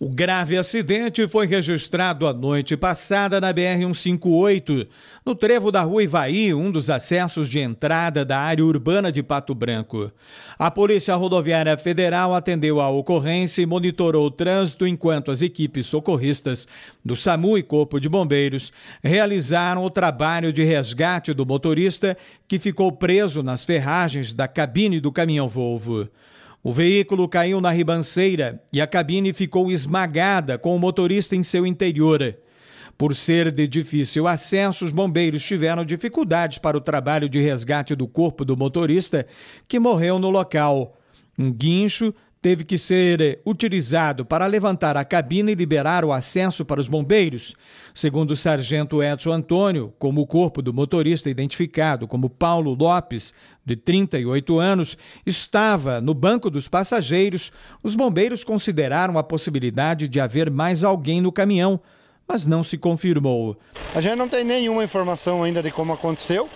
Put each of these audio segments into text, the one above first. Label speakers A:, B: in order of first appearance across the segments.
A: O grave acidente foi registrado a noite passada na BR-158, no trevo da rua Ivaí, um dos acessos de entrada da área urbana de Pato Branco. A Polícia Rodoviária Federal atendeu a ocorrência e monitorou o trânsito enquanto as equipes socorristas do SAMU e Corpo de Bombeiros realizaram o trabalho de resgate do motorista que ficou preso nas ferragens da cabine do caminhão Volvo. O veículo caiu na ribanceira e a cabine ficou esmagada com o motorista em seu interior. Por ser de difícil acesso, os bombeiros tiveram dificuldades para o trabalho de resgate do corpo do motorista, que morreu no local. Um guincho teve que ser eh, utilizado para levantar a cabine e liberar o acesso para os bombeiros. Segundo o sargento Edson Antônio, como o corpo do motorista identificado como Paulo Lopes, de 38 anos, estava no banco dos passageiros, os bombeiros consideraram a possibilidade
B: de haver mais alguém no caminhão, mas não se
A: confirmou.
B: A gente não tem nenhuma informação ainda de como aconteceu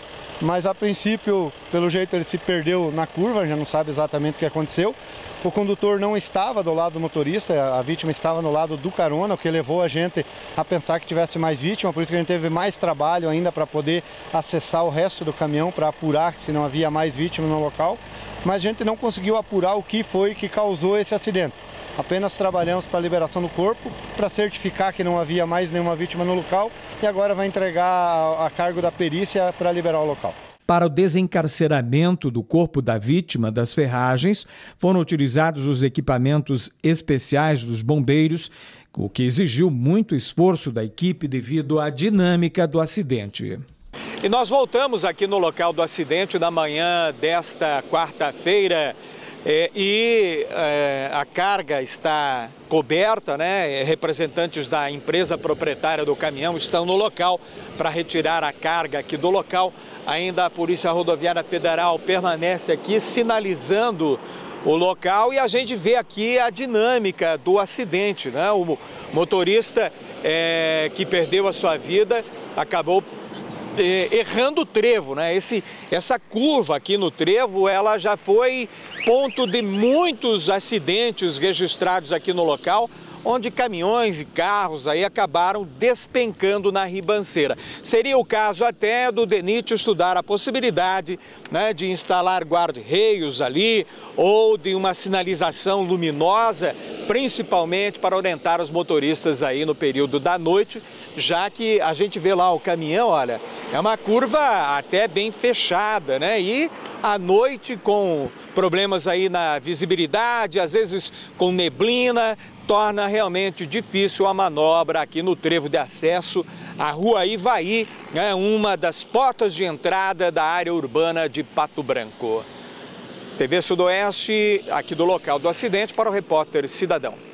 B: mas a princípio, pelo jeito, ele se perdeu na curva, já não sabe exatamente o que aconteceu. O condutor não estava do lado do motorista, a vítima estava no lado do carona, o que levou a gente a pensar que tivesse mais vítima, por isso que a gente teve mais trabalho ainda para poder acessar o resto do caminhão para apurar se não havia mais vítima no local. Mas a gente não conseguiu apurar o que foi que causou esse acidente. Apenas trabalhamos para a liberação do corpo, para certificar que não havia mais nenhuma vítima no local e agora vai entregar a cargo da perícia para liberar o local.
A: Para o desencarceramento do corpo da vítima das ferragens, foram utilizados os equipamentos especiais dos bombeiros, o que exigiu muito esforço da equipe devido à dinâmica do acidente. E nós voltamos aqui no local do acidente na manhã desta quarta-feira. É, e é, a carga está coberta, né? É, representantes da empresa proprietária do caminhão estão no local para retirar a carga aqui do local. Ainda a Polícia Rodoviária Federal permanece aqui sinalizando o local e a gente vê aqui a dinâmica do acidente. Né? O motorista é, que perdeu a sua vida acabou é, errando o trevo, né? Esse, essa curva aqui no trevo, ela já foi ponto de muitos acidentes registrados aqui no local, onde caminhões e carros aí acabaram despencando na ribanceira. Seria o caso até do DENIT estudar a possibilidade né, de instalar guarda-reios ali ou de uma sinalização luminosa, principalmente para orientar os motoristas aí no período da noite, já que a gente vê lá o caminhão, olha, é uma curva até bem fechada, né? E à noite com problemas aí na visibilidade, às vezes com neblina, torna realmente difícil a manobra aqui no trevo de acesso à Rua Ivaí, né? uma das portas de entrada da área urbana de Pato Branco. TV Sudoeste, aqui do local do acidente, para o repórter Cidadão.